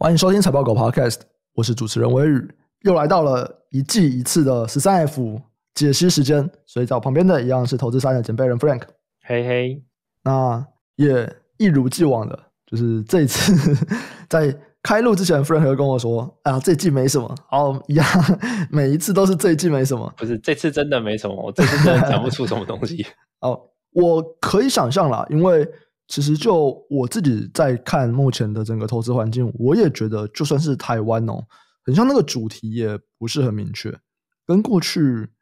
欢迎收听财报狗 Podcast，我是主持人威宇，又来到了一季一次的十三 F 解析时间，所以在我旁边的一样是投资三的前辈人 Frank，嘿嘿，那也一如既往的，就是这一次 在开录之前，Frank 跟我说啊，这季没什么，哦，一样，每一次都是这季没什么，不是这次真的没什么，我这次真的讲不出什么东西，哦，我可以想象啦，因为。其实，就我自己在看目前的整个投资环境，我也觉得，就算是台湾哦，很像那个主题也不是很明确，跟过去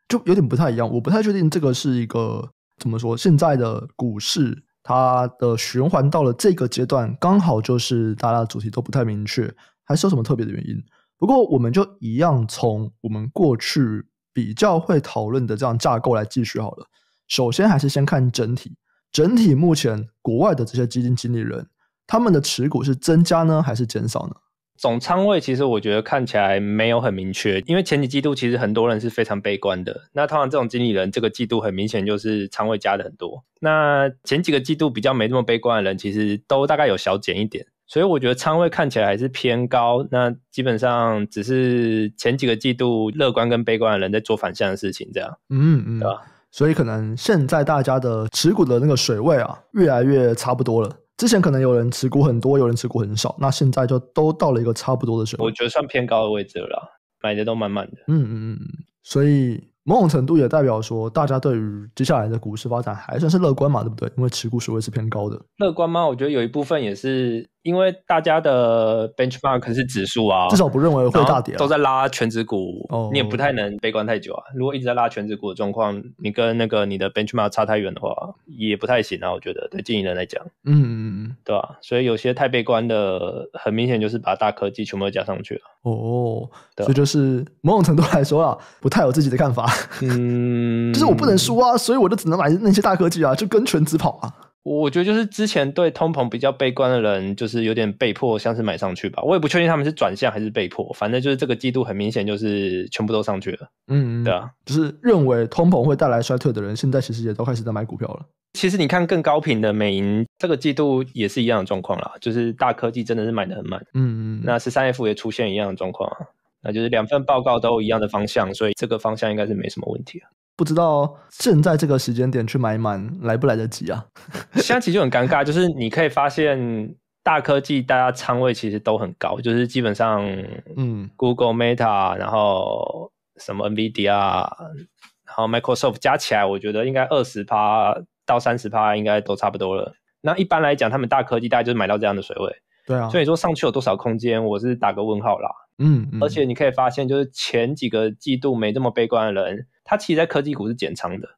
就有点不太一样。我不太确定这个是一个怎么说，现在的股市它的循环到了这个阶段，刚好就是大家主题都不太明确，还是有什么特别的原因？不过，我们就一样从我们过去比较会讨论的这样架构来继续好了。首先，还是先看整体。整体目前国外的这些基金经理人，他们的持股是增加呢，还是减少呢？总仓位其实我觉得看起来没有很明确，因为前几季度其实很多人是非常悲观的。那通常这种经理人这个季度很明显就是仓位加的很多。那前几个季度比较没这么悲观的人，其实都大概有小减一点。所以我觉得仓位看起来还是偏高。那基本上只是前几个季度乐观跟悲观的人在做反向的事情，这样。嗯嗯。所以可能现在大家的持股的那个水位啊，越来越差不多了。之前可能有人持股很多，有人持股很少，那现在就都到了一个差不多的水位。我觉得算偏高的位置了，买的都满满的。嗯嗯嗯。所以某种程度也代表说，大家对于接下来的股市发展还算是乐观嘛，对不对？因为持股水位是偏高的。乐观吗？我觉得有一部分也是。因为大家的 benchmark 是指数啊，至少不认为会大跌，都在拉全指股，你也不太能悲观太久啊。如果一直在拉全指股的状况，你跟那个你的 benchmark 差太远的话，也不太行啊。我觉得对经营人来讲，嗯，对吧？所以有些太悲观的，很明显就是把大科技全部都加上去了。哦，所以就是某种程度来说啊，不太有自己的看法。嗯，就是我不能输啊，所以我就只能买那些大科技啊，就跟全指跑啊。我觉得就是之前对通膨比较悲观的人，就是有点被迫像是买上去吧。我也不确定他们是转向还是被迫，反正就是这个季度很明显就是全部都上去了。嗯，对啊，就是认为通膨会带来衰退的人，现在其实也都开始在买股票了。其实你看更高频的美银，这个季度也是一样的状况啦，就是大科技真的是买的很慢。嗯嗯，那十三 F 也出现一样的状况，那就是两份报告都一样的方向，所以这个方向应该是没什么问题啊。不知道现在这个时间点去买满来不来得及啊？现在其实很尴尬，就是你可以发现大科技大家仓位其实都很高，就是基本上，嗯，Google、Meta，然后什么 NBD a 然后 Microsoft 加起来，我觉得应该二十趴到三十趴应该都差不多了。那一般来讲，他们大科技大概就是买到这样的水位，对啊。所以说上去有多少空间，我是打个问号啦。嗯，而且你可以发现，就是前几个季度没这么悲观的人。它其实，在科技股是减仓的，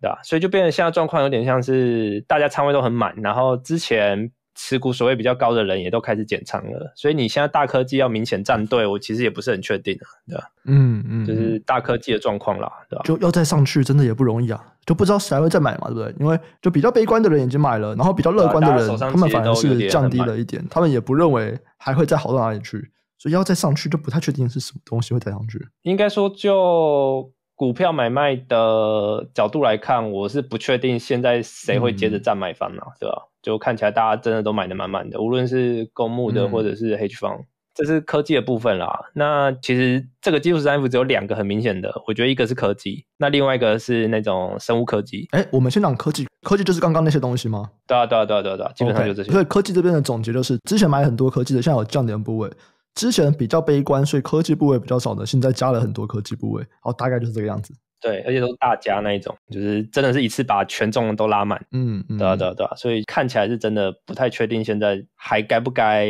对吧？所以就变得现在状况有点像是大家仓位都很满，然后之前持股所谓比较高的人也都开始减仓了。所以你现在大科技要明显站队，我其实也不是很确定啊，对吧？嗯嗯，就是大科技的状况啦，对吧？就要再上去，真的也不容易啊，就不知道谁会再买嘛，对不对？因为就比较悲观的人已经买了，然后比较乐观的人他们反而是降低了一点，他们也不认为还会再好到哪里去，所以要再上去就不太确定是什么东西会再上去。应该说就。股票买卖的角度来看，我是不确定现在谁会接着占买方了，对吧？就看起来大家真的都买的满满的，无论是公募的或者是 h 方，d 这是科技的部分啦。那其实这个技础涨幅只有两个很明显的，我觉得一个是科技，那另外一个是那种生物科技。哎，我们先讲科技，科技就是刚刚那些东西吗？对啊，对啊，对啊，对啊，基本上就这些。所以科技这边的总结就是，之前买很多科技的，像在有降点部位。之前比较悲观，所以科技部位比较少的，现在加了很多科技部位，好，大概就是这个样子。对，而且都是大家那一种，就是真的是一次把权重都拉满。嗯嗯，对啊，对啊，所以看起来是真的不太确定，现在还该不该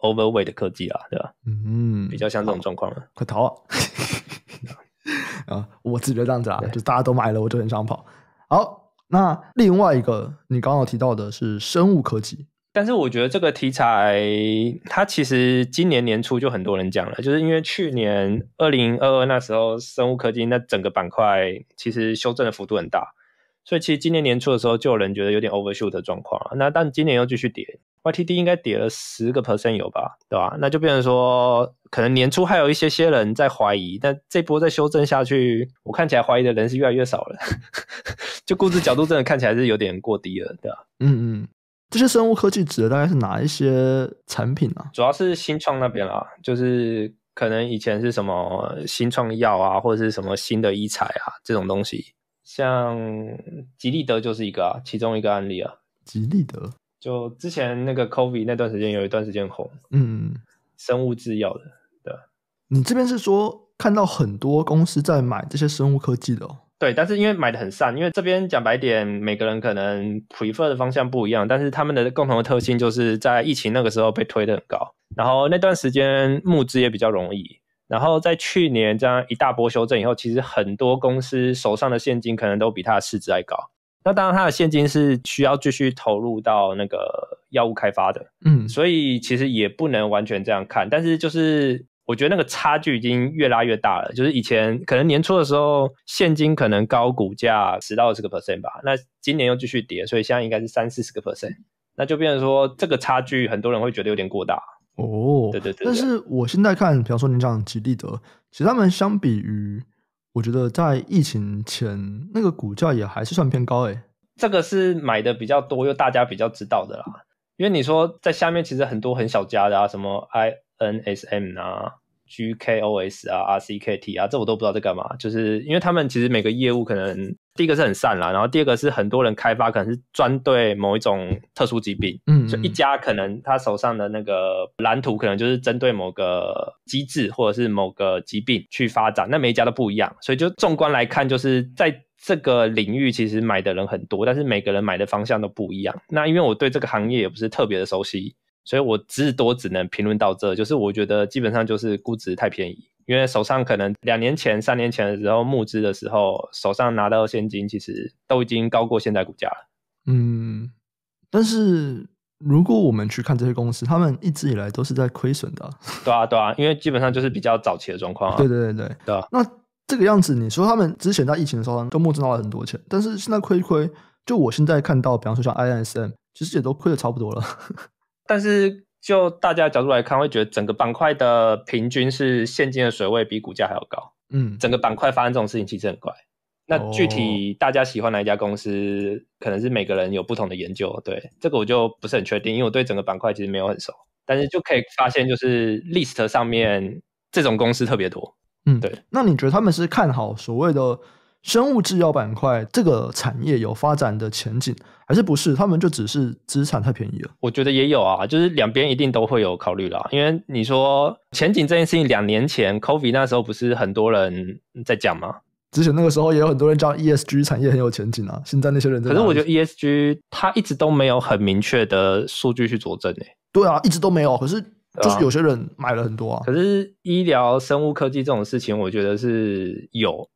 overweight 的科技啊？对吧？嗯嗯，比较像这种状况了，快逃啊！啊，我直得这样子啊，就大家都买了，我就很想跑。好，那另外一个你刚好提到的是生物科技。但是我觉得这个题材，它其实今年年初就很多人讲了，就是因为去年二零二二那时候生物科技那整个板块其实修正的幅度很大，所以其实今年年初的时候就有人觉得有点 overshoot 的状况。那但今年又继续跌，YTD 应该跌了十个 percent 有吧，对吧？那就变成说，可能年初还有一些些人在怀疑，但这波再修正下去，我看起来怀疑的人是越来越少了。就估值角度，真的看起来是有点过低了，对吧？嗯嗯。这些生物科技指的大概是哪一些产品呢？主要是新创那边啦，就是可能以前是什么新创药啊，或者是什么新的医材啊这种东西，像吉利德就是一个啊，其中一个案例啊。吉利德就之前那个 COVID 那段时间有一段时间红，嗯，生物制药的。对，你这边是说看到很多公司在买这些生物科技的？对，但是因为买的很散，因为这边讲白点，每个人可能 prefer 的方向不一样，但是他们的共同的特性就是在疫情那个时候被推的很高，然后那段时间募资也比较容易，然后在去年这样一大波修正以后，其实很多公司手上的现金可能都比它的市值还高，那当然它的现金是需要继续投入到那个药物开发的，嗯，所以其实也不能完全这样看，但是就是。我觉得那个差距已经越拉越大了，就是以前可能年初的时候，现金可能高股价十到二十个 percent 吧，那今年又继续跌，所以现在应该是三四十个 percent，那就变成说这个差距，很多人会觉得有点过大哦。对对对。但是我现在看，比方说你讲吉利德，其实他们相比于，我觉得在疫情前那个股价也还是算偏高诶。这个是买的比较多又大家比较知道的啦，因为你说在下面其实很多很小家的啊，什么 INSM 啊。GKOS 啊，RCKT 啊，这我都不知道在干嘛。就是因为他们其实每个业务可能第一个是很善啦，然后第二个是很多人开发可能是专对某一种特殊疾病，嗯，就一家可能他手上的那个蓝图可能就是针对某个机制或者是某个疾病去发展，那每一家都不一样。所以就纵观来看，就是在这个领域其实买的人很多，但是每个人买的方向都不一样。那因为我对这个行业也不是特别的熟悉。所以我至多只能评论到这，就是我觉得基本上就是估值太便宜，因为手上可能两年前、三年前的时候募资的时候，手上拿到现金其实都已经高过现在股价了。嗯，但是如果我们去看这些公司，他们一直以来都是在亏损的。对啊，对啊，因为基本上就是比较早期的状况。对对对对对啊，那这个样子，你说他们之前在疫情的时候跟募资到了很多钱，但是现在亏亏，就我现在看到，比方说像 i s m 其实也都亏的差不多了。但是，就大家角度来看，会觉得整个板块的平均是现金的水位比股价还要高。嗯，整个板块发生这种事情其实很怪。那具体大家喜欢哪一家公司，可能是每个人有不同的研究。对这个，我就不是很确定，因为我对整个板块其实没有很熟。但是就可以发现，就是 list 上面这种公司特别多。嗯，对。那你觉得他们是看好所谓的？生物制药板块这个产业有发展的前景，还是不是？他们就只是资产太便宜了？我觉得也有啊，就是两边一定都会有考虑啦。因为你说前景这件事情，两年前 COVID 那时候不是很多人在讲吗？之前那个时候也有很多人讲 ESG 产业很有前景啊。现在那些人，可是我觉得 ESG 它一直都没有很明确的数据去佐证诶。对啊，一直都没有。可是就是有些人买了很多啊。可是医疗生物科技这种事情，我觉得是有。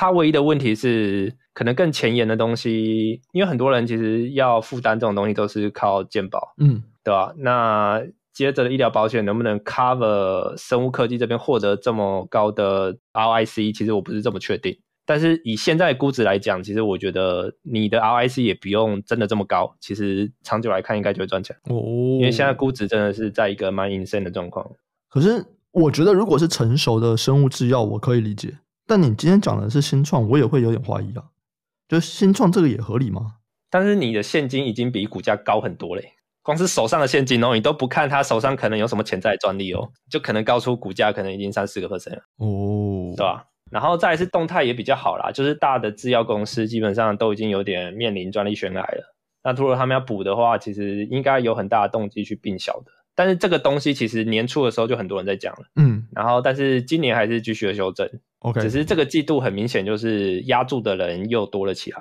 它唯一的问题是，可能更前沿的东西，因为很多人其实要负担这种东西都是靠健保，嗯，对吧？那接着的医疗保险能不能 cover 生物科技这边获得这么高的 R I C？其实我不是这么确定。但是以现在估值来讲，其实我觉得你的 R I C 也不用真的这么高。其实长久来看，应该就会赚钱。哦，因为现在估值真的是在一个蛮隐 e 的状况。可是我觉得，如果是成熟的生物制药，我可以理解。但你今天讲的是新创，我也会有点怀疑啊。就新创这个也合理吗？但是你的现金已经比股价高很多嘞，光是手上的现金哦，你都不看他手上可能有什么潜在专利哦，就可能高出股价可能已经三四个 percent 了，哦，对吧？然后再是动态也比较好啦，就是大的制药公司基本上都已经有点面临专利悬崖了，那如果他们要补的话，其实应该有很大的动机去并小的。但是这个东西其实年初的时候就很多人在讲了，嗯，然后但是今年还是继续的修正，OK，只是这个季度很明显就是压住的人又多了起来，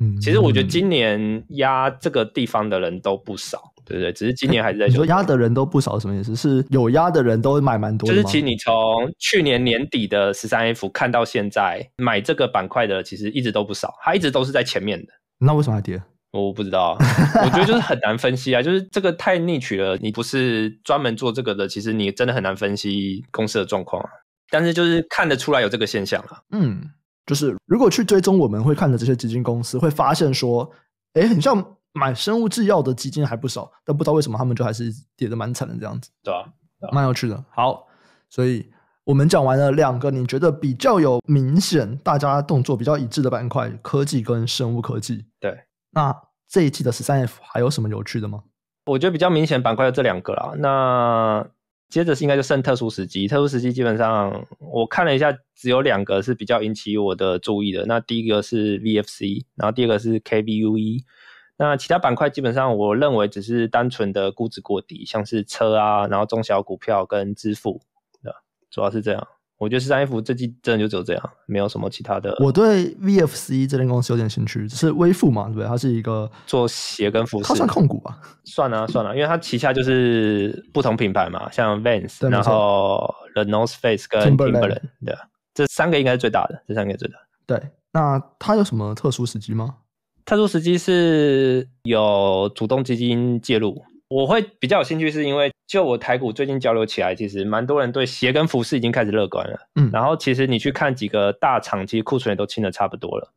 嗯，其实我觉得今年压这个地方的人都不少，对不对？只是今年还是在 说压的人都不少，什么意思？是有压的人都买蛮多，就是其实你从去年年底的十三 F 看到现在买这个板块的，其实一直都不少，它一直都是在前面的，那为什么还跌？我不知道，我觉得就是很难分析啊，就是这个太逆取了。你不是专门做这个的，其实你真的很难分析公司的状况。啊。但是就是看得出来有这个现象了。嗯，就是如果去追踪，我们会看的这些基金公司会发现说，哎，很像买生物制药的基金还不少，但不知道为什么他们就还是跌得蛮惨的这样子。对啊，蛮有趣的。好，所以我们讲完了两个你觉得比较有明显大家动作比较一致的板块，科技跟生物科技。对。那这一季的十三 F 还有什么有趣的吗？我觉得比较明显板块就这两个了。那接着是应该就剩特殊时机，特殊时机基本上我看了一下，只有两个是比较引起我的注意的。那第一个是 VFC，然后第二个是 KBUE。那其他板块基本上我认为只是单纯的估值过低，像是车啊，然后中小股票跟支付，主要是这样。我觉得十三 F 这季真的就只有这样，没有什么其他的。我对 VFC 这间公司有点兴趣，是微服嘛，对不对？它是一个做鞋跟服饰，它算控股吧？算啊，算了，因为它旗下就是不同品牌嘛，像 Vans，然后 The North Face 跟 Timberland，对这三个应该是最大的，这三个最大。对，那它有什么特殊时机吗？特殊时机是有主动基金介入。我会比较有兴趣，是因为就我台股最近交流起来，其实蛮多人对鞋跟服饰已经开始乐观了。嗯，然后其实你去看几个大厂，其实库存也都清的差不多了。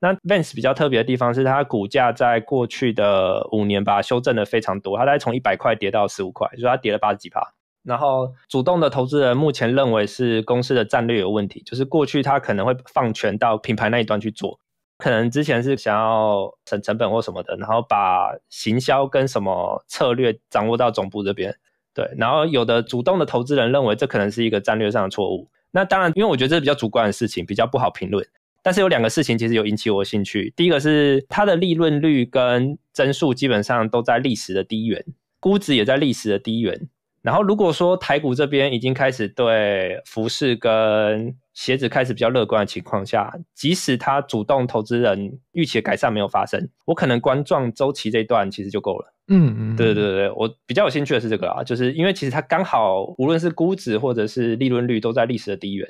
那 Vans 比较特别的地方是，它股价在过去的五年吧，修正的非常多，它大概从一百块跌到十五块，就说它跌了八十几趴。然后主动的投资人目前认为是公司的战略有问题，就是过去它可能会放权到品牌那一端去做。可能之前是想要省成本或什么的，然后把行销跟什么策略掌握到总部这边，对。然后有的主动的投资人认为这可能是一个战略上的错误。那当然，因为我觉得这比较主观的事情，比较不好评论。但是有两个事情其实有引起我兴趣。第一个是它的利润率跟增速基本上都在历史的低点，估值也在历史的低点。然后如果说台股这边已经开始对服饰跟鞋子开始比较乐观的情况下，即使它主动投资人预期的改善没有发生，我可能观状周期这段其实就够了。嗯，嗯，对对对，我比较有兴趣的是这个啊，就是因为其实它刚好无论是估值或者是利润率都在历史的低原。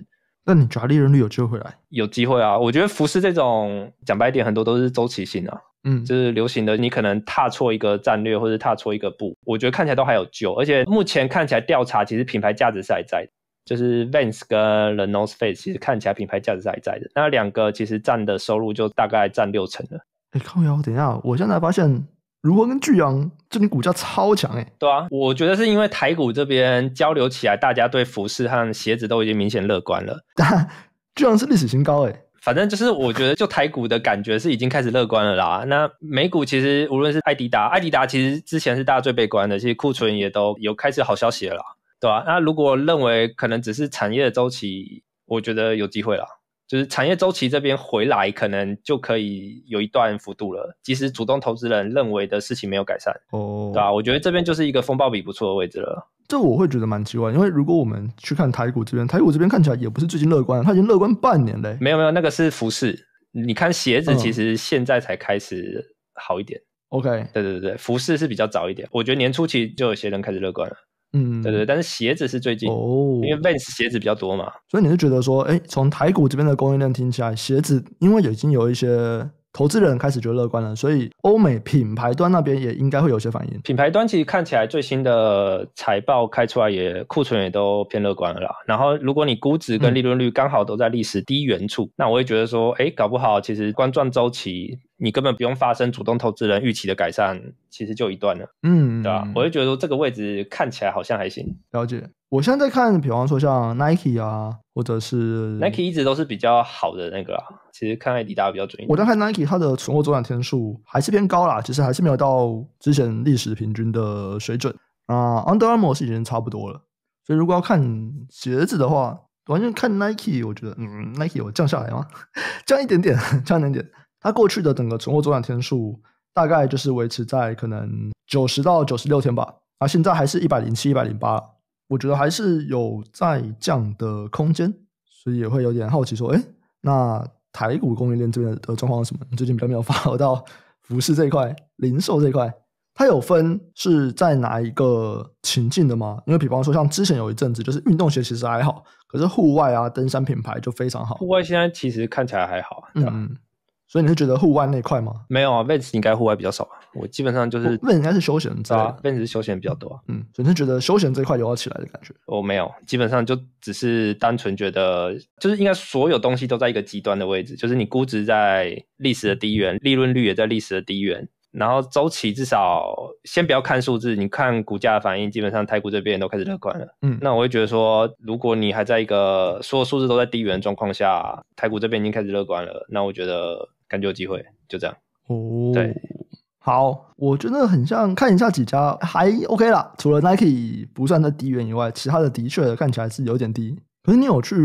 那你抓利润率有救回来？有机会啊，我觉得服饰这种讲白点，很多都是周期性的。嗯，就是流行的，你可能踏错一个战略或者踏错一个步，我觉得看起来都还有救。而且目前看起来调查其实品牌价值是还在。就是 Vans 跟 The North Face，其实看起来品牌价值还在的，那两个其实占的收入就大概占六成了。哎，靠腰，我等一下，我现在发现，如何跟巨阳，这里股价超强哎。对啊，我觉得是因为台股这边交流起来，大家对服饰和鞋子都已经明显乐观了。巨阳是历史新高哎。反正就是我觉得，就台股的感觉是已经开始乐观了啦。那美股其实无论是艾迪达，艾迪达其实之前是大家最悲观的，其实库存也都有开始好消息了。对吧？那如果认为可能只是产业的周期，我觉得有机会了，就是产业周期这边回来，可能就可以有一段幅度了。即使主动投资人认为的事情没有改善，哦，对吧？我觉得这边就是一个风暴比不错的位置了。这我会觉得蛮奇怪，因为如果我们去看台股这边，台股这边看起来也不是最近乐观，它已经乐观半年嘞。没有没有，那个是服饰，你看鞋子其实现在才开始好一点。OK，对对对，服饰是比较早一点，我觉得年初期就有些人开始乐观了。嗯，对对，但是鞋子是最近，因为 Vans 鞋子比较多嘛，所以你是觉得说，哎，从台股这边的供应量听起来，鞋子因为已经有一些投资人开始觉得乐观了，所以欧美品牌端那边也应该会有些反应。品牌端其实看起来最新的财报开出来也库存也都偏乐观了，啦。然后如果你估值跟利润率刚好都在历史低原处，那我也觉得说，哎，搞不好其实关转周期。你根本不用发生主动投资人预期的改善，其实就一段了。嗯，对吧？我就觉得说这个位置看起来好像还行。了解。我现在在看，比方说像 Nike 啊，或者是 Nike 一直都是比较好的那个。其实看艾迪打比较准一点。我在看 Nike 它的存货周转天数还是偏高啦，其实还是没有到之前历史平均的水准。啊，Under Armour 已经差不多了。所以如果要看鞋子的话，完全看 Nike。我觉得，嗯，Nike 有降下来吗？降一点点，降一点点。它过去的整个存货周转天数大概就是维持在可能九十到九十六天吧，啊，现在还是一百零七、一百零八，我觉得还是有在降的空间，所以也会有点好奇说，哎，那台股供应链这边的状况是什么？你最近比较没有发到服饰这一块、零售这一块？它有分是在哪一个情境的吗？因为比方说，像之前有一阵子，就是运动鞋其实还好，可是户外啊、登山品牌就非常好。户外现在其实看起来还好，嗯。所以你是觉得户外那块吗？没有啊 v a n s 应该户外比较少啊。我基本上就是 v a n s 应该是休闲，知道吧 v a n s 是休闲比较多啊。嗯，你是觉得休闲这一块有要起来的感觉。我没有，基本上就只是单纯觉得，就是应该所有东西都在一个极端的位置，就是你估值在历史的低原，利润率也在历史的低原。然后周期至少先不要看数字，你看股价的反应，基本上台股这边都开始乐观了。嗯，那我会觉得说，如果你还在一个所有数字都在低原的状况下，台股这边已经开始乐观了，那我觉得。感觉有机会，就这样哦。对，好，我觉得很像看一下几家还 OK 啦，除了 Nike 不算在低元以外，其他的的确看起来是有点低。可是你有去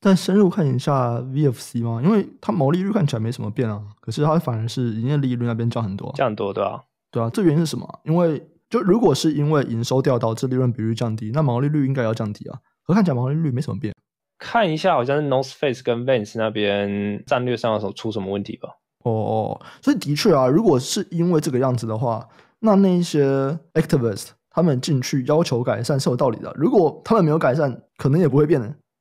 再深入看一下 VFC 吗？因为它毛利率看起来没什么变啊，可是它反而是营业利润率那边降很多，降很多对吧？对啊，这原因是什么？因为就如果是因为营收掉到，这利润比率降低，那毛利率应该要降低啊，和看起来毛利率没什么变。看一下，好像是 North Face 跟 Vans 那边战略上的时候出什么问题吧。哦哦，所以的确啊，如果是因为这个样子的话，那那些 a c t i v i s t 他们进去要求改善是有道理的。如果他们没有改善，可能也不会变。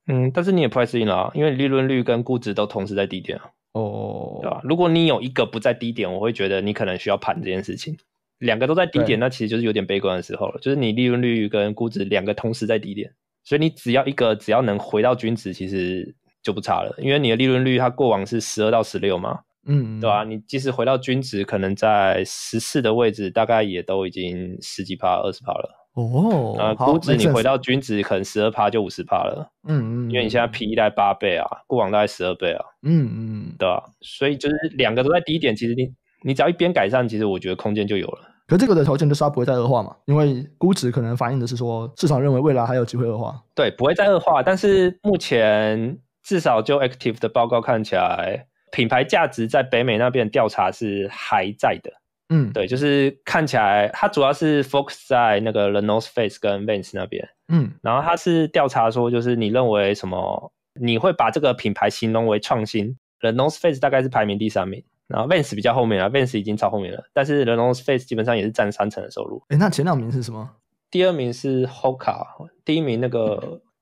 嗯，但是你也 price in 了、啊，因为利润率跟估值都同时在低点啊。哦哦，对吧？如果你有一个不在低点，我会觉得你可能需要盘这件事情。两个都在低点，那其实就是有点悲观的时候了，就是你利润率跟估值两个同时在低点。所以你只要一个，只要能回到均值，其实就不差了。因为你的利润率它过往是十二到十六嘛，嗯，对吧？你即使回到均值，可能在十四的位置，大概也都已经十几趴、二十趴了。哦，啊，估值你回到均值，可能十二趴就五十趴了。嗯嗯，因为你现在 P E 在八倍啊，过往大概十二倍啊。嗯嗯，对吧？所以就是两个都在低点，其实你你只要一边改善，其实我觉得空间就有了。可这个的条件就是它不会再恶化嘛，因为估值可能反映的是说市场认为未来还有机会恶化。对，不会再恶化，但是目前至少就 Active 的报告看起来，品牌价值在北美那边调查是还在的。嗯，对，就是看起来它主要是 focus 在那个 Leno's Face 跟 Vans 那边。嗯，然后它是调查说，就是你认为什么，你会把这个品牌形容为创新？Leno's Face 大概是排名第三名。然后 Vans 比较后面了，Vans 已经超后面了，但是 t e n o s Face 基本上也是占三成的收入。哎，那前两名是什么？第二名是 Hoka，第一名那个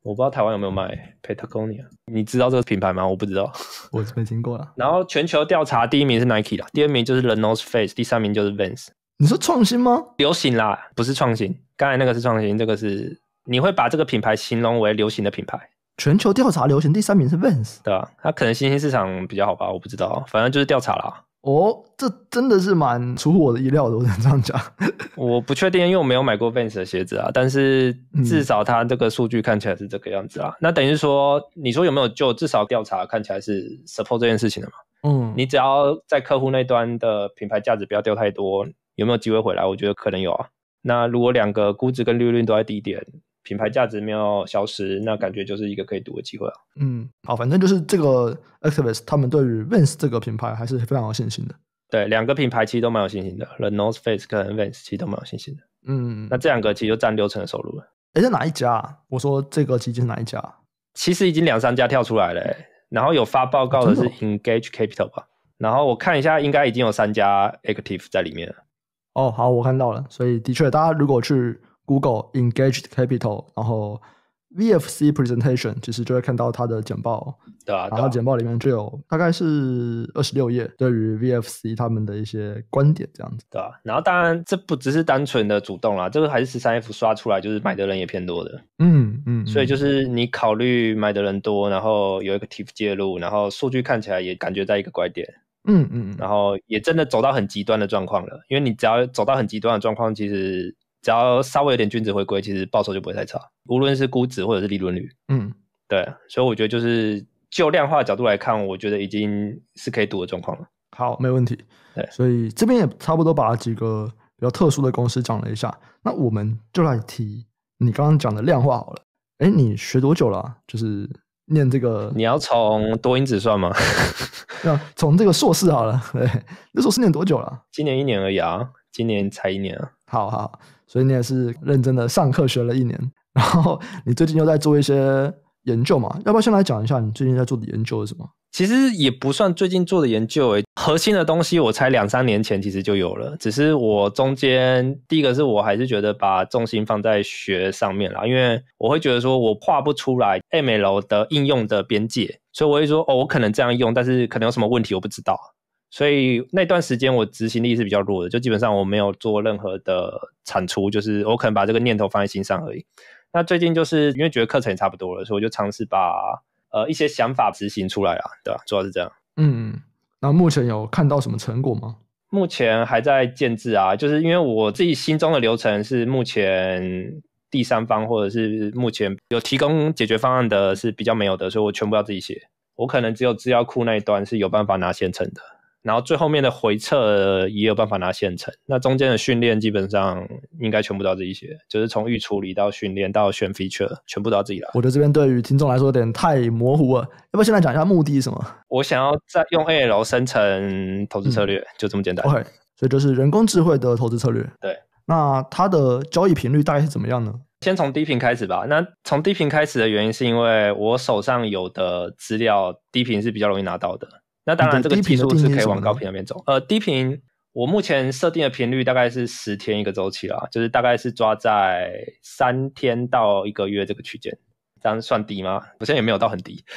我不知道台湾有没有卖 Patagonia，你知道这个品牌吗？我不知道，我是没听过啊。然后全球调查第一名是 Nike 啦，第二名就是 l e n o v Face，第三名就是 Vans。你说创新吗？流行啦，不是创新。刚才那个是创新，这个是你会把这个品牌形容为流行的品牌？全球调查流行第三名是 Vans，对啊，它可能新兴市场比较好吧，我不知道。反正就是调查啦。哦，这真的是蛮出乎我的意料的，我想这样讲。我不确定，因为我没有买过 Vans 的鞋子啊。但是至少它这个数据看起来是这个样子啦。那等于说，你说有没有就至少调查看起来是 support 这件事情的嘛？嗯，你只要在客户那端的品牌价值不要掉太多，有没有机会回来？我觉得可能有啊。那如果两个估值跟利润都在低点？品牌价值没有消失，那感觉就是一个可以赌的机会啊。嗯，好，反正就是这个 Activist 他们对于 Vans 这个品牌还是非常有信心的。对，两个品牌其实都蛮有信心的，The North Face 跟 Vans 其实都蛮有信心的。嗯，那这两个其实就占六成的收入了。哎，是哪一家啊？我说这个基金哪一家？其实已经两三家跳出来了，然后有发报告的是 Engage Capital 吧。然后我看一下，应该已经有三家 Active 在里面。哦，好，我看到了。所以的确，大家如果去。Google Engaged Capital，然后 VFC Presentation，其实就会看到它的简报。对啊，然后简报里面就有大概是二十六页，对于 VFC 他们的一些观点这样子。对啊，然后当然这不只是单纯的主动啦，这个还是十三 F 刷出来，就是买的人也偏多的。嗯嗯，所以就是你考虑买的人多，然后有一个 TF i 介入，然后数据看起来也感觉在一个拐点。嗯嗯嗯，然后也真的走到很极端的状况了，因为你只要走到很极端的状况，其实。只要稍微有点均值回归，其实报酬就不会太差。无论是估值或者是利润率，嗯，对，所以我觉得就是就量化角度来看，我觉得已经是可以赌的状况了。好，没问题。对，所以这边也差不多把几个比较特殊的公司讲了一下。那我们就来提你刚刚讲的量化好了。哎，你学多久了？就是念这个，你要从多因子算吗？要从这个硕士好了。对，那硕士念多久了？今年一年而已啊，今年才一年啊。好好好，所以你也是认真的上课学了一年，然后你最近又在做一些研究嘛？要不要先来讲一下你最近在做的研究是什么？其实也不算最近做的研究诶，核心的东西我猜两三年前其实就有了，只是我中间第一个是我还是觉得把重心放在学上面了，因为我会觉得说我画不出来 ML 的应用的边界，所以我会说哦，我可能这样用，但是可能有什么问题我不知道。所以那段时间我执行力是比较弱的，就基本上我没有做任何的产出，就是我可能把这个念头放在心上而已。那最近就是因为觉得课程也差不多了，所以我就尝试把呃一些想法执行出来啊，对吧？主要是这样。嗯，那目前有看到什么成果吗？目前还在建制啊，就是因为我自己心中的流程是目前第三方或者是目前有提供解决方案的是比较没有的，所以我全部要自己写。我可能只有资料库那一端是有办法拿现成的。然后最后面的回撤也有办法拿现成，那中间的训练基本上应该全部都要自己写，就是从预处理到训练到选 feature，全部都要自己来。我觉得这边对于听众来说有点太模糊了，要不要先来讲一下目的是什么？我想要再用 A I 生成投资策略，就这么简单。OK，所以就是人工智慧的投资策略。对，那它的交易频率大概是怎么样呢？先从低频开始吧。那从低频开始的原因是因为我手上有的资料低频是比较容易拿到的。那当然，这个低频是可以往高频那边走。呃，低频我目前设定的频率大概是十天一个周期啦，就是大概是抓在三天到一个月这个区间，这样算低吗？我现在也没有到很低。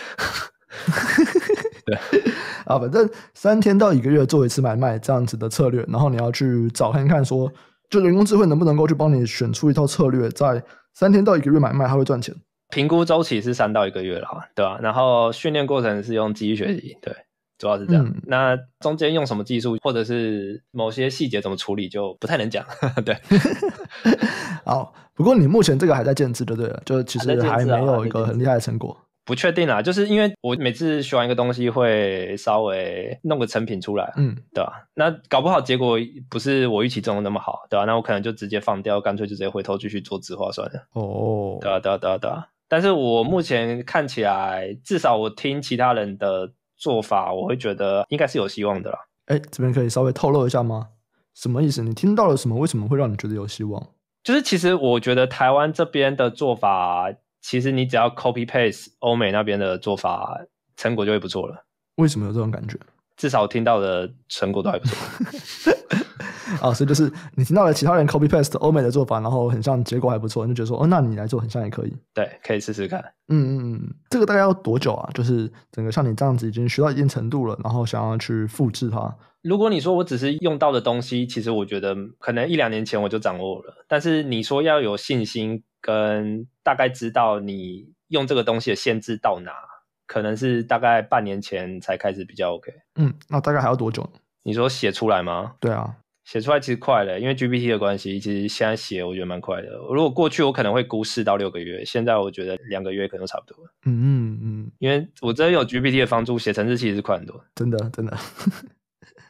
对 啊，反正三天到一个月做一次买卖这样子的策略，然后你要去找看看说，就人工智慧能不能够去帮你选出一套策略，在三天到一个月买卖它会赚钱。评估周期是三到一个月了，对吧？然后训练过程是用机器学习，对。主要是这样，那中间用什么技术，或者是某些细节怎么处理，就不太能讲。对，好。不过你目前这个还在建制的，对吧？就其实还没有一个很厉害的成果。不确定啦，就是因为我每次学完一个东西，会稍微弄个成品出来，嗯，对吧？那搞不好结果不是我预期中的那么好，对吧？那我可能就直接放掉，干脆就直接回头继续做自动算了。哦，对啊，对啊，对啊，对啊。但是我目前看起来，至少我听其他人的。做法我会觉得应该是有希望的啦。哎，这边可以稍微透露一下吗？什么意思？你听到了什么？为什么会让你觉得有希望？就是其实我觉得台湾这边的做法，其实你只要 copy paste 欧美那边的做法，成果就会不错了。为什么有这种感觉？至少听到的成果都还不错。啊，所以就是你听到了其他人 copy paste 欧美的做法，然后很像，结果还不错，你就觉得说，哦，那你来做很像也可以。对，可以试试看。嗯嗯嗯，这个大概要多久啊？就是整个像你这样子已经学到一定程度了，然后想要去复制它。如果你说我只是用到的东西，其实我觉得可能一两年前我就掌握了。但是你说要有信心跟大概知道你用这个东西的限制到哪，可能是大概半年前才开始比较 OK。嗯，那大概还要多久？你说写出来吗？对啊。写出来其实快了，因为 GPT 的关系，其实现在写我觉得蛮快的。如果过去我可能会估四到六个月，现在我觉得两个月可能都差不多。嗯嗯嗯，因为我真的有 GPT 的帮助，写成日期是快很多，真的真的。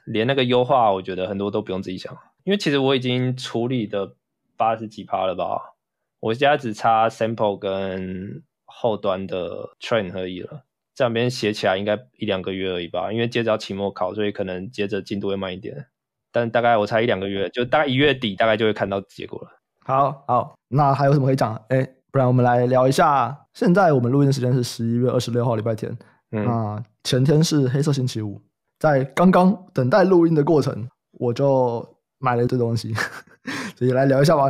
连那个优化，我觉得很多都不用自己想，因为其实我已经处理的八十几趴了吧，我现在只差 sample 跟后端的 train 而已了，这两边写起来应该一两个月而已吧，因为接着要期末考，所以可能接着进度会慢一点。但大概我猜一两个月，就大概一月底，大概就会看到结果了。好好，那还有什么可以讲？哎，不然我们来聊一下。现在我们录音的时间是十一月二十六号礼拜天，嗯，前天是黑色星期五。在刚刚等待录音的过程，我就买了一堆东西，所以来聊一下吧。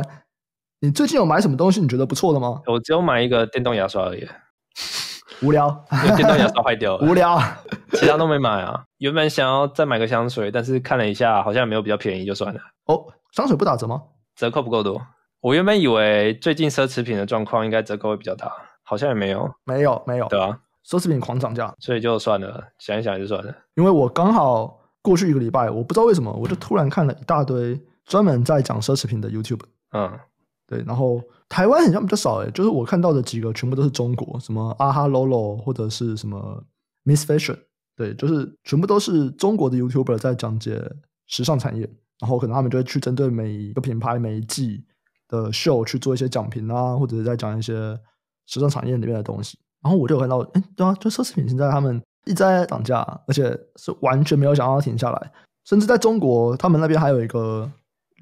你最近有买什么东西你觉得不错的吗？我只有买一个电动牙刷而已。无聊，电动牙刷坏掉了。无聊，其他都没买啊。原本想要再买个香水，但是看了一下，好像也没有比较便宜，就算了。哦，香水不打折吗？折扣不够多。我原本以为最近奢侈品的状况应该折扣会比较大，好像也没有，没有，没有。对啊，奢侈品狂涨价，所以就算了，想一想就算了。因为我刚好过去一个礼拜，我不知道为什么，我就突然看了一大堆专门在讲奢侈品的 YouTube。嗯，对，然后。台湾好像比较少欸，就是我看到的几个全部都是中国，什么阿哈 Lolo 或者是什么 Miss Fashion，对，就是全部都是中国的 YouTuber 在讲解时尚产业，然后可能他们就会去针对每一个品牌每一季的 show 去做一些讲评啊，或者在讲一些时尚产业里面的东西。然后我就有看到，哎，对啊，就奢侈品现在他们一直在涨价，而且是完全没有想让它停下来，甚至在中国他们那边还有一个。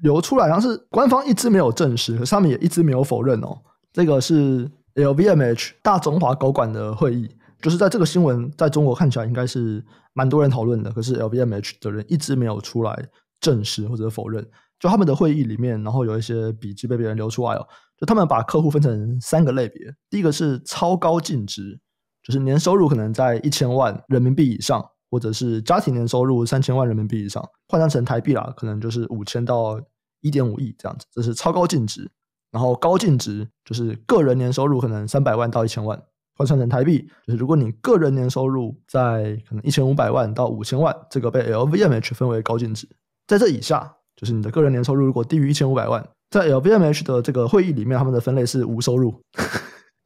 流出来，好像是官方一直没有证实，可是他们也一直没有否认哦。这个是 LVMH 大中华高管的会议，就是在这个新闻在中国看起来应该是蛮多人讨论的，可是 LVMH 的人一直没有出来证实或者否认。就他们的会议里面，然后有一些笔记被别人流出来哦。就他们把客户分成三个类别，第一个是超高净值，就是年收入可能在一千万人民币以上。或者是家庭年收入三千万人民币以上，换算成台币啦，可能就是五千到一点五亿这样子，这是超高净值。然后高净值就是个人年收入可能三百万到一千万，换算成台币，就是如果你个人年收入在可能一千五百万到五千万，这个被 LVMH 分为高净值。在这以下，就是你的个人年收入如果低于一千五百万，在 LVMH 的这个会议里面，他们的分类是无收入。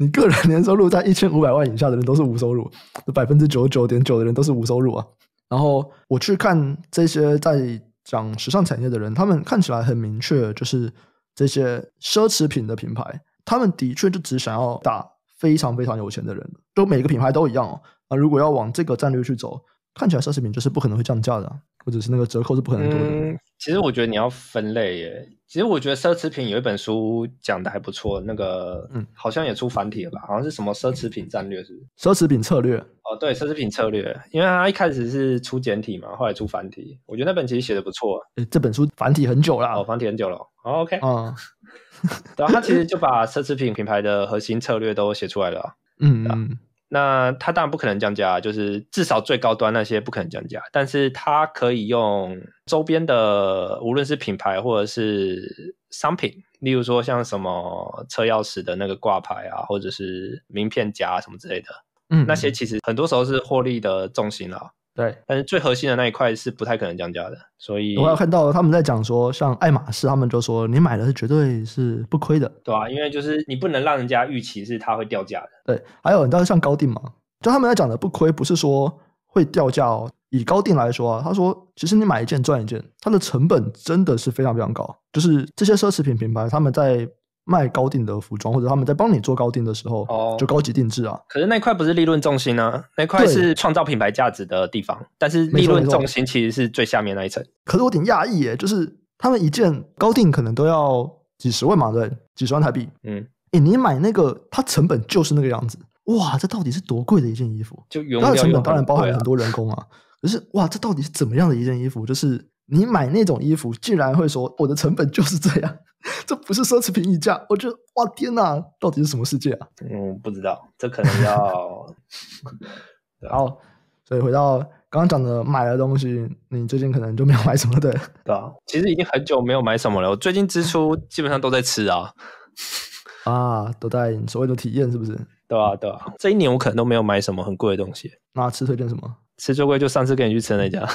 你个人年收入在一千五百万以下的人都是无收入，百分之九十九点九的人都是无收入啊。然后我去看这些在讲时尚产业的人，他们看起来很明确，就是这些奢侈品的品牌，他们的确就只想要打非常非常有钱的人，都每个品牌都一样哦。啊。如果要往这个战略去走，看起来奢侈品就是不可能会降价的。或者是那个折扣是不可能多的。嗯，其实我觉得你要分类耶。其实我觉得奢侈品有一本书讲的还不错，那个嗯，好像也出繁体了吧？好像是什么奢侈品战略是？奢侈品策略？哦，对，奢侈品策略，因为它一开始是出简体嘛，后来出繁体。我觉得那本其实写的不错。这本书繁体很久了，哦，繁体很久了。o k 然对，他其实就把奢侈品品牌的核心策略都写出来了。嗯嗯。那它当然不可能降价，就是至少最高端那些不可能降价，但是它可以用周边的，无论是品牌或者是商品，例如说像什么车钥匙的那个挂牌啊，或者是名片夹什么之类的，嗯，那些其实很多时候是获利的重心了。对，但是最核心的那一块是不太可能降价的，所以我有看到他们在讲说，像爱马仕，他们就说你买的是绝对是不亏的，对啊，因为就是你不能让人家预期是它会掉价的。对，还有你知道像高定嘛，就他们在讲的不亏，不是说会掉价哦。以高定来说啊，他说其实你买一件赚一件，它的成本真的是非常非常高，就是这些奢侈品品牌他们在。卖高定的服装，或者他们在帮你做高定的时候，就高级定制啊。可是那块不是利润重心呢？那块是创造品牌价值的地方，但是利润重心其实是最下面那一层。可是我挺讶异诶，就是他们一件高定可能都要几十万嘛，对，几十万台币。嗯，哎，你买那个，它成本就是那个样子。哇，这到底是多贵的一件衣服？它的成本当然包含很多人工啊。可是哇，这到底是怎么样的一件衣服？就是。你买那种衣服，竟然会说我的成本就是这样，这不是奢侈品溢价？我觉得哇，天哪，到底是什么世界啊？嗯，不知道，这可能要。然后，所以回到刚刚讲的买的东西，你最近可能就没有买什么，对？对啊，其实已经很久没有买什么了。我最近支出基本上都在吃啊，啊，都在所谓的体验，是不是？对啊，对啊，这一年我可能都没有买什么很贵的东西。那吃推荐什么？吃最贵就上次跟你去吃那家。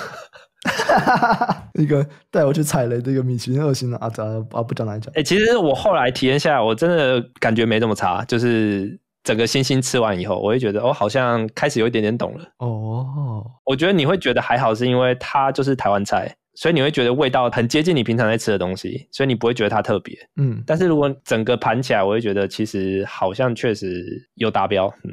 哈哈哈哈一个带我去踩雷的一个米其林二星的阿扎啊不讲哪讲。哎，其实我后来体验下，我真的感觉没这么差。就是整个星星吃完以后，我会觉得哦，好像开始有一点点懂了。哦，我觉得你会觉得还好，是因为它就是台湾菜，所以你会觉得味道很接近你平常在吃的东西，所以你不会觉得它特别。嗯，但是如果整个盘起来，我会觉得其实好像确实有达标。嗯，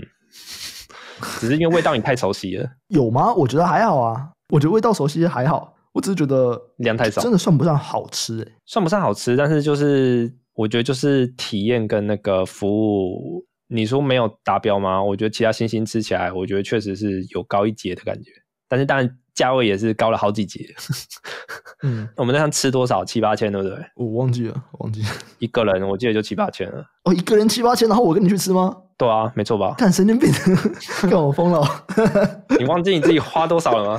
只是因为味道你太熟悉了。有吗？我觉得还好啊。我觉得味道熟悉还好，我只是觉得量太少，真的算不上好吃诶，算不上好吃。但是就是我觉得就是体验跟那个服务，你说没有达标吗？我觉得其他星星吃起来，我觉得确实是有高一截的感觉。但是然价位也是高了好几截，嗯，我们那餐吃多少七八千，对不对？我忘记了，忘记一个人，我记得就七八千了。哦，一个人七八千，然后我跟你去吃吗？对啊，没错吧？干神经病，干我疯了！你忘记你自己花多少了吗？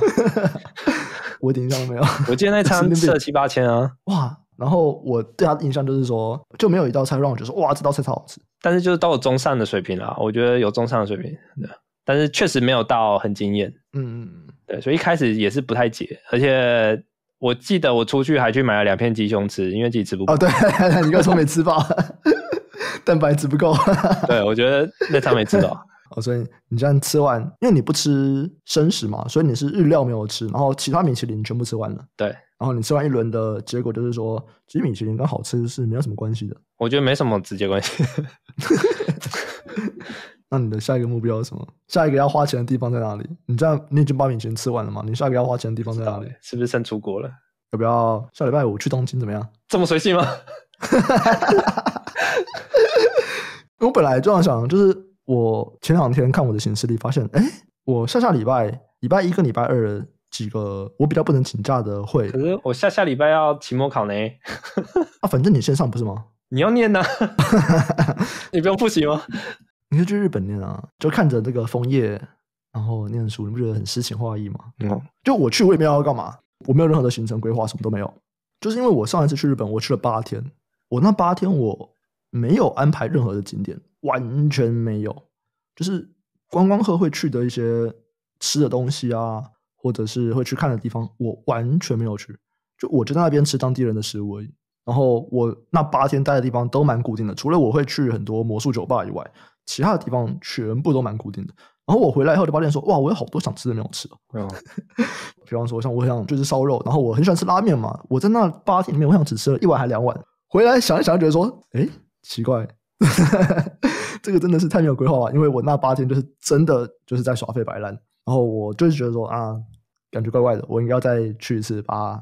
我一点印象都没有。我记得那餐吃了七八千啊，哇！然后我对他的印象就是说，就没有一道菜让我觉得说，哇，这道菜超好吃。但是就是到了中上的水平啦，我觉得有中上的水平，但是确实没有到很惊艳。嗯嗯。对，所以一开始也是不太解，而且我记得我出去还去买了两片鸡胸吃，因为自己吃不饱。哦，对，你才说没吃饱，蛋白质不够。对，我觉得那餐没吃饱。哦，所以你这样吃完，因为你不吃生食嘛，所以你是日料没有吃，然后其他米其林全部吃完了。对，然后你吃完一轮的结果就是说，实米其林跟好吃是没有什么关系的。我觉得没什么直接关系。那你的下一个目标是什么？下一个要花钱的地方在哪里？你这样你已经把米钱吃完了嘛？你下一个要花钱的地方在哪里？是不是想出国了？要不要下礼拜五去东京？怎么样？这么随性吗？我本来这样想，就是我前两天看我的行事历，发现哎，我下下礼拜礼拜一跟礼拜二几个我比较不能请假的会。可是我下下礼拜要期末考呢。啊，反正你先上不是吗？你要念呢，你不用复习吗？你是去日本念啊？就看着这个枫叶，然后念书，你不觉得很诗情画意吗？嗯、有。就我去，我也没有要干嘛，我没有任何的行程规划，什么都没有。就是因为我上一次去日本，我去了八天，我那八天我没有安排任何的景点，完全没有。就是观光客会去的一些吃的东西啊，或者是会去看的地方，我完全没有去。就我就在那边吃当地人的食物，然后我那八天待的地方都蛮固定的，除了我会去很多魔术酒吧以外。其他的地方全部都蛮固定的，然后我回来以后就发现说，哇，我有好多想吃的没有吃。比方说，像我想就是烧肉，然后我很喜欢吃拉面嘛，我在那八天里面，我想只吃了一碗还两碗。回来想一想，觉得说，哎，奇怪，这个真的是太没有规划了，因为我那八天就是真的就是在耍废白烂。然后我就是觉得说啊，感觉怪怪的，我应该再去一次，把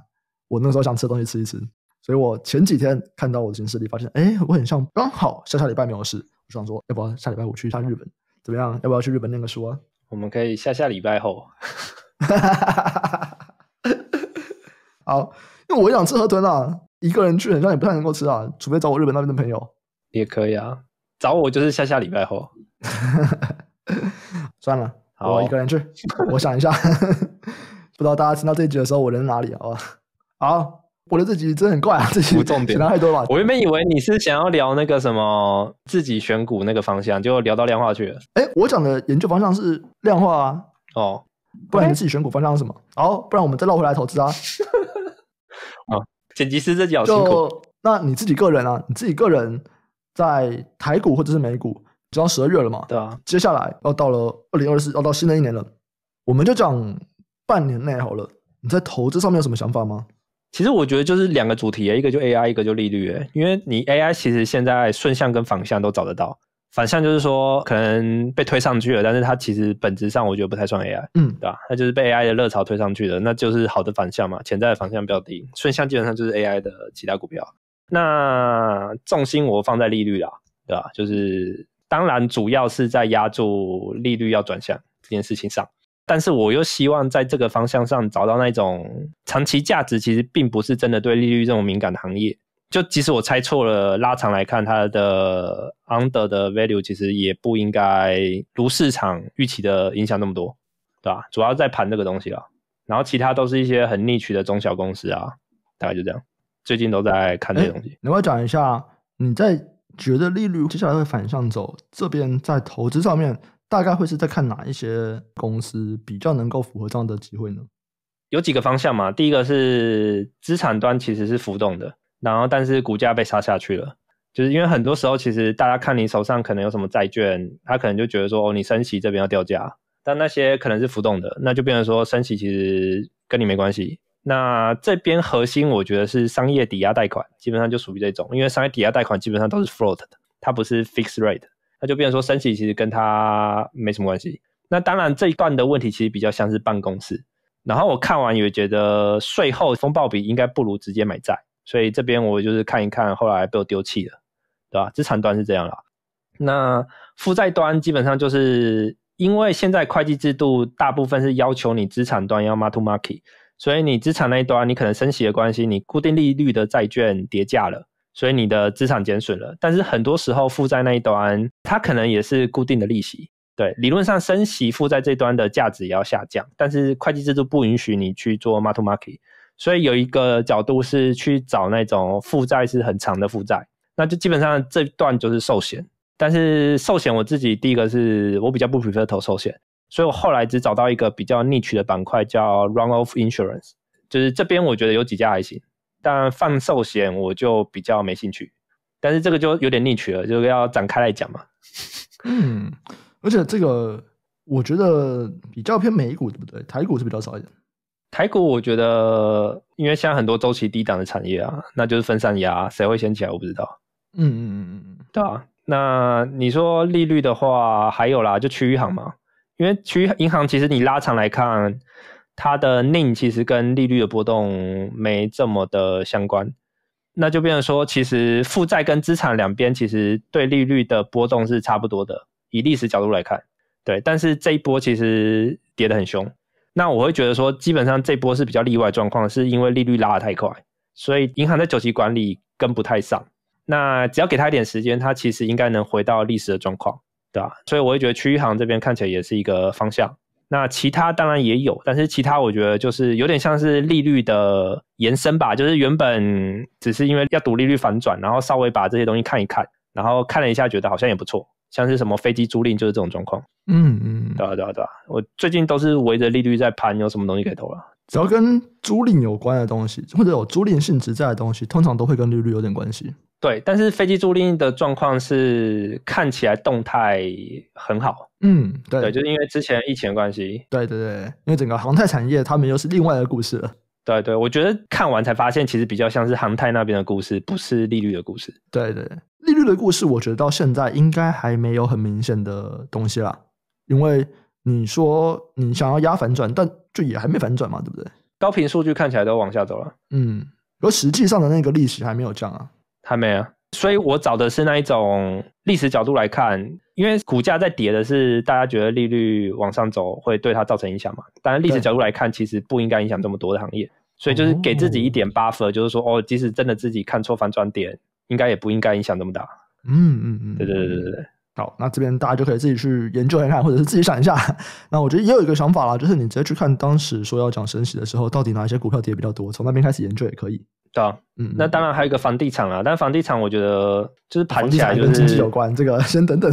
我那时候想吃的东西吃一吃。所以我前几天看到我的行事历，发现，哎，我很像刚好下下礼拜没有事。我想说，要不要下礼拜五去一下日本，怎么样？要不要去日本念个书啊？我们可以下下礼拜后。好，因为我想吃河豚啊，一个人去好像也不太能够吃啊，除非找我日本那边的朋友。也可以啊，找我就是下下礼拜后。算了，好，我一个人去。我想一下，不知道大家听到这集的时候我人哪里？好吧？好。我的这集真的很怪啊，这些讲太多了。我原本以为你是想要聊那个什么自己选股那个方向，就聊到量化去了。哎，我讲的研究方向是量化啊。哦，不然你自己选股方向是什么？好，不然我们再绕回来投资啊。啊，剪辑师这讲辛苦。那你自己个人啊，你自己个人在台股或者是美股，已经到十二月了嘛？对啊。接下来要到了二零二四，要到新的一年了，我们就讲半年内好了。你在投资上面有什么想法吗？其实我觉得就是两个主题，一个就 AI，一个就利率。因为你 AI 其实现在顺向跟反向都找得到。反向就是说可能被推上去了，但是它其实本质上我觉得不太算 AI，嗯，对吧？那就是被 AI 的热潮推上去的，那就是好的反向嘛，潜在的反向比较低。顺向基本上就是 AI 的其他股票。那重心我放在利率啦，对吧？就是当然主要是在压住利率要转向这件事情上。但是我又希望在这个方向上找到那种长期价值，其实并不是真的对利率这种敏感的行业。就即使我猜错了，拉长来看，它的 under 的 value 其实也不应该如市场预期的影响那么多，对吧？主要在盘这个东西了，然后其他都是一些很逆取的中小公司啊，大概就这样。最近都在看这些东西。能够讲一下，你在觉得利率接下来会反向走，这边在投资上面？大概会是在看哪一些公司比较能够符合这样的机会呢？有几个方向嘛。第一个是资产端其实是浮动的，然后但是股价被杀下去了，就是因为很多时候其实大家看你手上可能有什么债券，他可能就觉得说哦，你升息这边要掉价，但那些可能是浮动的，那就变成说升息其实跟你没关系。那这边核心我觉得是商业抵押贷款，基本上就属于这种，因为商业抵押贷款基本上都是 float 的，它不是 fixed rate。那就变成说升息其实跟他没什么关系。那当然这一段的问题其实比较像是办公室。然后我看完也觉得税后风暴比应该不如直接买债，所以这边我就是看一看，后来被我丢弃了，对吧？资产端是这样啦。那负债端基本上就是因为现在会计制度大部分是要求你资产端要 mark to market，所以你资产那一端你可能升息的关系，你固定利率的债券跌价了。所以你的资产减损了，但是很多时候负债那一端，它可能也是固定的利息。对，理论上升息负债这端的价值也要下降，但是会计制度不允许你去做 mark to market。所以有一个角度是去找那种负债是很长的负债，那就基本上这段就是寿险。但是寿险我自己第一个是我比较不 prefer 投寿险，所以我后来只找到一个比较 niche 的板块叫 run off insurance，就是这边我觉得有几家还行。但放寿险我就比较没兴趣，但是这个就有点逆取了，就要展开来讲嘛。嗯，而且这个我觉得比较偏美股，对不对？台股是比较少一点。台股我觉得，因为像很多周期低档的产业啊，那就是分散压，谁会先起来我不知道。嗯嗯嗯嗯，对啊。那你说利率的话，还有啦，就区域行嘛，因为区域银行其实你拉长来看。它的宁其实跟利率的波动没这么的相关，那就变成说，其实负债跟资产两边其实对利率的波动是差不多的，以历史角度来看，对。但是这一波其实跌得很凶，那我会觉得说，基本上这波是比较例外状况，是因为利率拉得太快，所以银行的久期管理跟不太上。那只要给他一点时间，他其实应该能回到历史的状况，对吧？所以我会觉得区域行这边看起来也是一个方向。那其他当然也有，但是其他我觉得就是有点像是利率的延伸吧，就是原本只是因为要赌利率反转，然后稍微把这些东西看一看，然后看了一下觉得好像也不错，像是什么飞机租赁就是这种状况。嗯嗯，对啊对啊对啊，我最近都是围着利率在盘，有什么东西可以投了？只要跟租赁有关的东西，或者有租赁性质在的东西，通常都会跟利率有点关系。对，但是飞机租赁的状况是看起来动态很好。嗯，对，就是因为之前疫情关系。对对对，因为整个航太产业，他们又是另外的故事了。对对，我觉得看完才发现，其实比较像是航太那边的故事，不是利率的故事。对对，利率的故事，我觉得到现在应该还没有很明显的东西啦。因为你说你想要压反转，但就也还没反转嘛，对不对？高频数据看起来都往下走了。嗯，而实际上的那个利息还没有降啊。还没有，所以我找的是那一种历史角度来看，因为股价在跌的是，大家觉得利率往上走会对它造成影响嘛？但然历史角度来看，其实不应该影响这么多的行业，所以就是给自己一点 buffer，就是说，哦，即使真的自己看错反转点，应该也不应该影响这么大。嗯嗯嗯，对对对对对。好，那这边大家就可以自己去研究一下，或者是自己想一下。那我觉得也有一个想法啦，就是你直接去看当时说要讲神息的时候，到底哪一些股票跌比较多，从那边开始研究也可以。对啊，嗯，那当然还有一个房地产啦，但房地产我觉得就是盘起来跟经济有关，这个 先等等。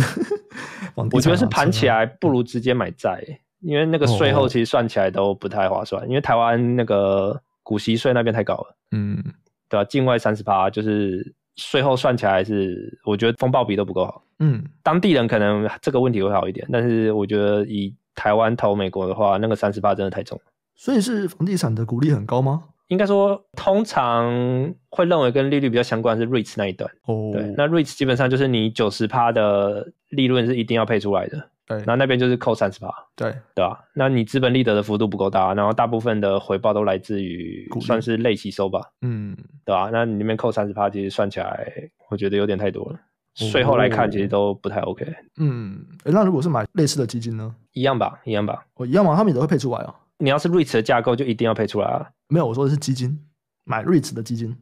我觉得是盘起来不如直接买债，因为那个税后其实算起来都不太划算，因为台湾那个股息税那边太高了。嗯，对啊，境外三十趴就是。最后算起来是，我觉得风暴比都不够好。嗯，当地人可能这个问题会好一点，但是我觉得以台湾投美国的话，那个三十八真的太重了。所以是房地产的股利很高吗？应该说，通常会认为跟利率比较相关是 r i t s 那一段。哦，对，那 r i t s 基本上就是你九十趴的利润是一定要配出来的。对，后那边就是扣三十趴，对对吧？那你资本利得的幅度不够大，然后大部分的回报都来自于算是累吸收吧，嗯，对吧？那你那边扣三十趴，其实算起来我觉得有点太多了，税后来看其实都不太 OK。嗯，那如果是买类似的基金呢？一样吧，一样吧，我一样嘛，他们也会配出来哦。你要是瑞驰的架构，就一定要配出来啊？没有，我说的是基金，买瑞驰的基金，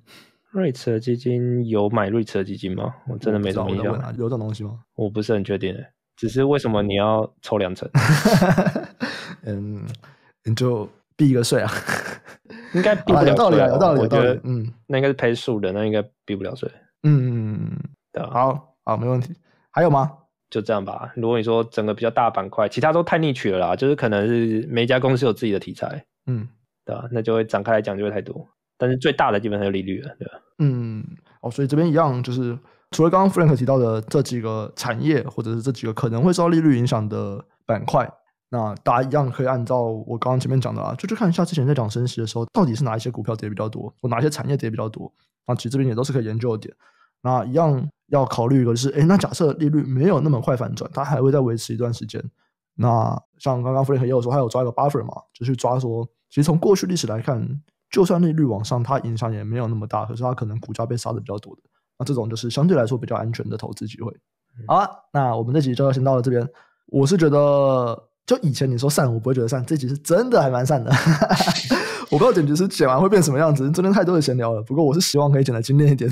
瑞驰的基金有买瑞驰的基金吗？我真的没什么象。有这种东西吗？我不是很确定诶。只是为什么你要抽两成？嗯，你就避一个税啊？应该避不了税。有道理啊，有道理。我觉得，嗯，那应该是赔数的，那应该避不了税。嗯嗯嗯对啊。好，好，没问题。还有吗？就这样吧。如果你说整个比较大板块，其他都太逆取了啦，就是可能是每家公司有自己的题材。嗯，对那就会展开来讲就会太多。但是最大的基本上就利率了，对吧？嗯，哦，所以这边一样就是。除了刚刚 Frank 提到的这几个产业，或者是这几个可能会受到利率影响的板块，那大家一样可以按照我刚刚前面讲的啊，就去看一下之前在讲升息的时候，到底是哪一些股票跌比较多，或哪些产业跌比较多。那其实这边也都是可以研究的点。那一样要考虑一个就是，哎，那假设利率没有那么快反转，它还会再维持一段时间。那像刚刚 Frank 说，他有抓一个 buffer 嘛，就去抓说，其实从过去历史来看，就算利率往上，它影响也没有那么大，可是它可能股价被杀的比较多的。那这种就是相对来说比较安全的投资机会。好了，那我们这集就要先到了这边。我是觉得，就以前你说善，我不会觉得善。这集是真的还蛮善的。我不知道剪辑师剪完会变什么样子？真的太多的闲聊了。不过我是希望可以剪得精炼一点。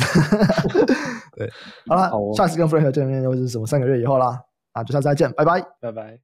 对，好了，下次跟 Frank 见面又是什么？三个月以后啦。啊，就下次再见，拜拜，拜拜。